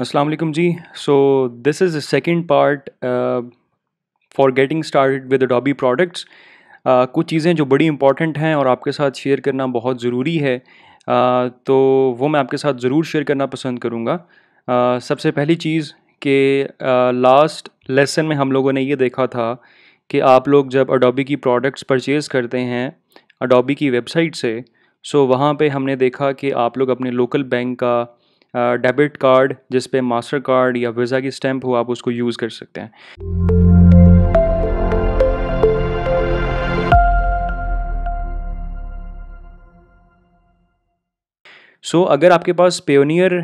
Aslam ji so this is second part for getting start with started products uh, कुछ चीज़ें जो बड़ी इम्पॉर्टेंट हैं और आपके साथ शेयर करना बहुत ज़रूरी है uh, तो वो मैं आपके साथ ज़रूर शेयर करना पसंद करूँगा uh, सबसे पहली चीज़ कि लास्ट uh, लेसन में हम लोगों ने ये देखा था कि आप लोग जब अडोबी की प्रोडक्ट्स परचेज़ करते हैं अडोबी की वेबसाइट से सो so वहाँ पे हमने देखा कि आप लोग अपने लोकल बैंक का डेबिट कार्ड जिस पे मास्टर कार्ड या वीज़ा की स्टैंप हो आप उसको यूज़ कर सकते हैं सो so, अगर आपके पास पेयोनियर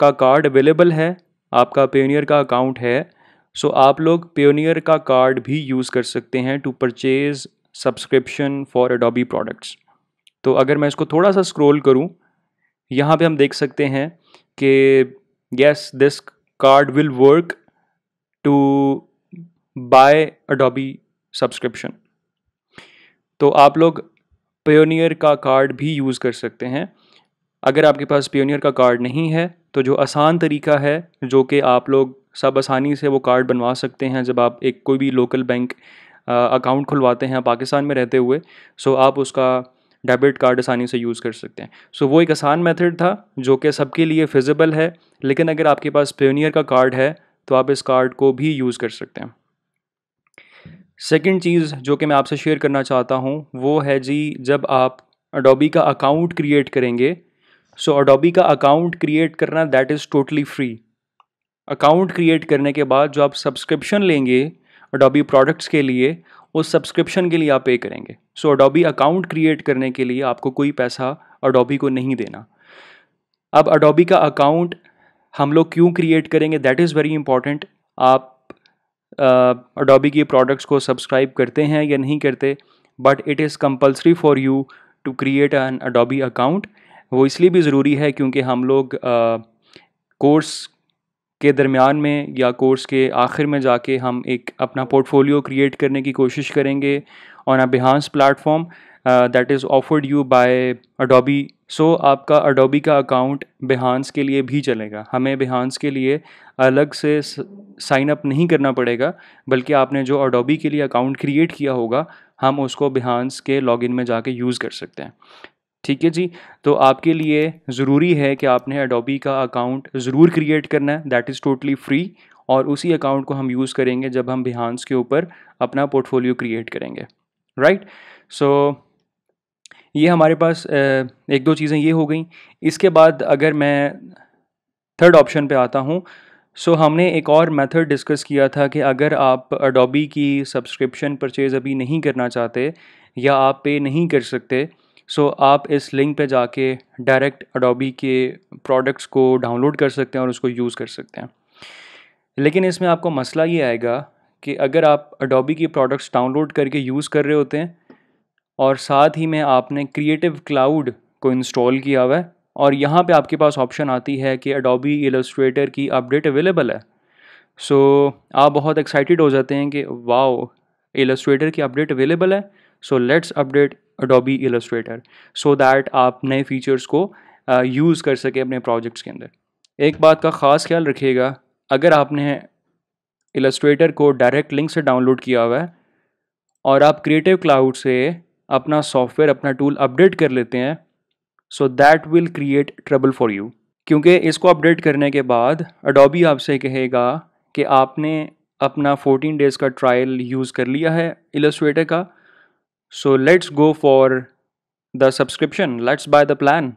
का कार्ड अवेलेबल है आपका पेयोनियर का अकाउंट है सो so आप लोग पेयोनियर का कार्ड भी यूज़ कर सकते हैं to purchase subscription for Adobe products तो अगर मैं इसको थोड़ा सा स्क्रॉल करूं यहाँ पे हम देख सकते हैं कि yes this card will work to buy Adobe subscription तो आप लोग प्योनियर का कार्ड भी यूज़ कर सकते हैं अगर आपके पास प्योनियर का कार्ड नहीं है तो जो आसान तरीका है जो कि आप लोग सब आसानी से वो कार्ड बनवा सकते हैं जब आप एक कोई भी लोकल बैंक अकाउंट खुलवाते हैं पाकिस्तान में रहते हुए सो आप उसका डेबिट कार्ड आसानी से यूज़ कर सकते हैं सो so, वो एक आसान मेथड था जो कि सबके लिए फिजिबल है लेकिन अगर आपके पास प्योनियर का कार्ड है तो आप इस कार्ड को भी यूज़ कर सकते हैं सेकेंड चीज़ जो कि मैं आपसे शेयर करना चाहता हूँ वो है जी जब आप अडोबी का अकाउंट क्रिएट करेंगे सो अडोबी का अकाउंट क्रिएट करना that is totally free account create करने के बाद जो आप सब्सक्रिप्शन लेंगे अडोबी प्रोडक्ट्स के लिए उस सब्सक्रिप्शन के लिए आप पे करेंगे सो अडोबी अकाउंट क्रिएट करने के लिए आपको कोई पैसा अडोबी को नहीं देना अब अडोबी का अकाउंट हम लोग क्यों क्रिएट करेंगे दैट इज़ वेरी इंपॉर्टेंट आप अडोबी के प्रोडक्ट्स को सब्सक्राइब करते हैं या नहीं करते but it is compulsory for you to create an Adobe account वो इसलिए भी ज़रूरी है क्योंकि हम लोग कोर्स के दरमियान में या कोर्स के आखिर में जाके हम एक अपना पोर्टफोलियो क्रिएट करने की कोशिश करेंगे on a Behance platform that is offered you by Adobe so आपका अडोबी का अकाउंट बिहानस के लिए भी चलेगा हमें बिहानस के लिए अलग से साइन अप नहीं करना पड़ेगा बल्कि आपने जो अडोबी के लिए अकाउंट क्रिएट किया होगा हम उसको बिहानस के लॉगिन में जाके यूज़ कर सकते हैं ठीक है जी तो आपके लिए ज़रूरी है कि आपने अडोबी का अकाउंट ज़रूर क्रिएट करना है दैट इज़ टोटली फ्री और उसी अकाउंट को हम यूज़ करेंगे जब हम बिहानस के ऊपर अपना पोर्टफोलियो क्रिएट करेंगे राइट right? सो so, ये हमारे पास एक दो चीज़ें ये हो गई इसके बाद अगर मैं थर्ड ऑप्शन पे आता हूँ सो so, हमने एक और मेथड डिस्कस किया था कि अगर आप अडोबी की सब्सक्रिप्शन परचेज़ अभी नहीं करना चाहते या आप पे नहीं कर सकते सो so, आप इस लिंक पे जाके डायरेक्ट अडोबी के प्रोडक्ट्स को डाउनलोड कर सकते हैं और उसको यूज़ कर सकते हैं लेकिन इसमें आपको मसला ये आएगा कि अगर आप अडोबी की प्रोडक्ट्स डाउनलोड करके यूज़ कर रहे होते हैं और साथ ही में आपने क्रिएटिव क्लाउड को इंस्टॉल किया हुआ है और यहाँ पे आपके पास ऑप्शन आती है कि अडोबी एलोस्ट्रेटर की अपडेट अवेलेबल है सो so, आप बहुत एक्साइटेड हो जाते हैं कि वाओ एलोस्ट्रेटर की अपडेट अवेलेबल है so let's update Adobe Illustrator so that आप नए फीचर्स को यूज़ uh, कर सके अपने प्रोजेक्ट्स के अंदर एक बात का ख़ास ख्याल रखिएगा अगर आपने इलस्ट्रेटर को डायरेक्ट लिंक से डाउनलोड किया हुआ है और आप क्रिएटिव क्लाउड से अपना सॉफ्टवेयर अपना टूल अपडेट कर लेते हैं so that will create trouble for you क्योंकि इसको अपडेट करने के बाद अडोबी आपसे कहेगा कि आपने अपना 14 डेज़ का ट्रायल यूज़ कर लिया है इलस्ट्रेटर का so let's go for the subscription let's buy the plan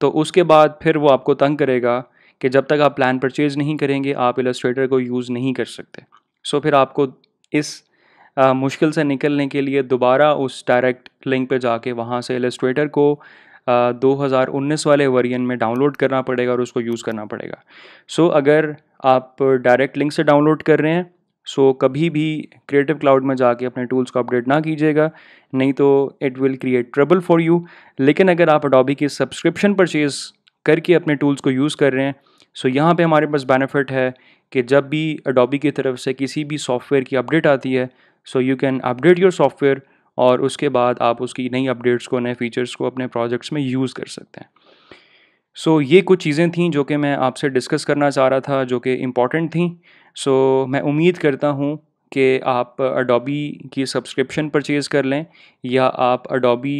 तो उसके बाद फिर वो आपको तंग करेगा कि जब तक आप प्लान परचेज़ नहीं करेंगे आप इलस्ट्रेटर को यूज़ नहीं कर सकते सो so, फिर आपको इस आ, मुश्किल से निकलने के लिए दोबारा उस डायरेक्ट लिंक पे जाके वहाँ से इलस्ट्रेटर को आ, 2019 वाले वर्जन में डाउनलोड करना पड़ेगा और उसको यूज़ करना पड़ेगा सो so, अगर आप डायरेक्ट लिंक से डाउनलोड कर रहे हैं सो so, कभी भी क्रिएटिव क्लाउड में जाके अपने टूल्स को अपडेट ना कीजिएगा नहीं तो it will create trouble for you लेकिन अगर आप अडोबी की सब्सक्रिप्शन परचेज़ करके अपने टूल्स को यूज़ कर रहे हैं सो so, यहाँ पे हमारे पास बेनिफिट है कि जब भी अडोबी की तरफ से किसी भी सॉफ्टवेयर की अपडेट आती है so you can update your software और उसके बाद आप उसकी नई अपडेट्स को नए फीचर्स को अपने प्रोजेक्ट्स में यूज़ कर सकते हैं सो so, ये कुछ चीज़ें थीं जो कि मैं आपसे डिस्कस करना चाह रहा था जो कि इम्पॉर्टेंट थी सो so, मैं उम्मीद करता हूँ कि आप अडोबी की सब्सक्रिप्शन परचेज़ कर लें या आप अडोबी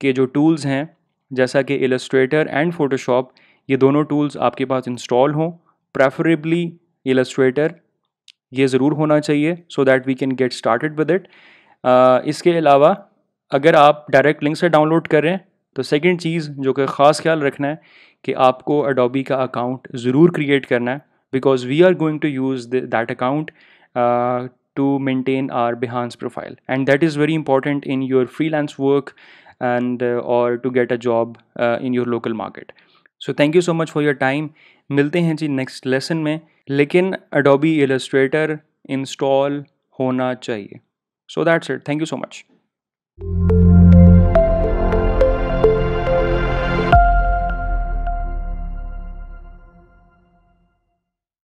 के जो टूल्स हैं जैसा कि एलस्ट्रेटर एंड फ़ोटोशॉप ये दोनों टूल्स आपके पास इंस्टॉल हों प्रेफरेबली एलस्ट्रेटर ये ज़रूर होना चाहिए so that we can get started with it इसके अलावा अगर आप डायरेक्ट लिंक से डाउनलोड करें तो सेकंड चीज़ जो कि ख़ास ख्याल रखना है कि आपको अडोबी का अकाउंट ज़रूर क्रिएट करना है because we are going to use that account to maintain our Behance profile and that is very important in your freelance work and uh, or to get a job uh, in your local market. So thank you so much for your time. मिलते हैं जी next lesson में लेकिन Adobe Illustrator install होना चाहिए so that's it thank you so much